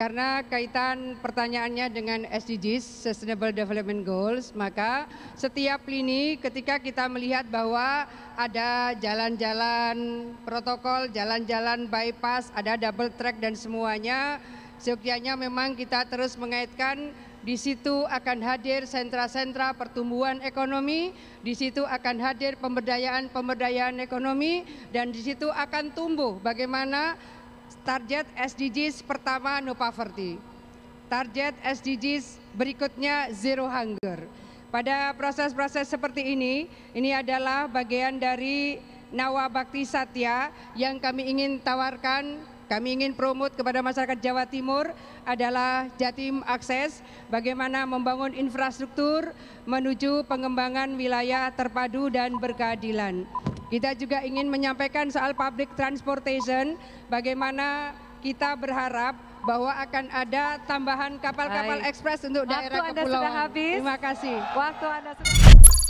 Karena kaitan pertanyaannya dengan SDGs, Sustainable Development Goals, maka setiap lini ketika kita melihat bahwa ada jalan-jalan protokol, jalan-jalan bypass, ada double track dan semuanya, seyogyanya memang kita terus mengaitkan di situ akan hadir sentra-sentra pertumbuhan ekonomi, di situ akan hadir pemberdayaan-pemberdayaan ekonomi, dan di situ akan tumbuh bagaimana target SDGs pertama no poverty. Target SDGs berikutnya zero hunger. Pada proses-proses seperti ini, ini adalah bagian dari Nawa Bakti Satya yang kami ingin tawarkan, kami ingin promote kepada masyarakat Jawa Timur adalah Jatim Akses, bagaimana membangun infrastruktur menuju pengembangan wilayah terpadu dan berkeadilan. Kita juga ingin menyampaikan soal public transportation, bagaimana kita berharap bahwa akan ada tambahan kapal-kapal ekspres untuk daerah Waktu kepulauan. Anda sudah habis. Terima kasih. Waktu Anda sudah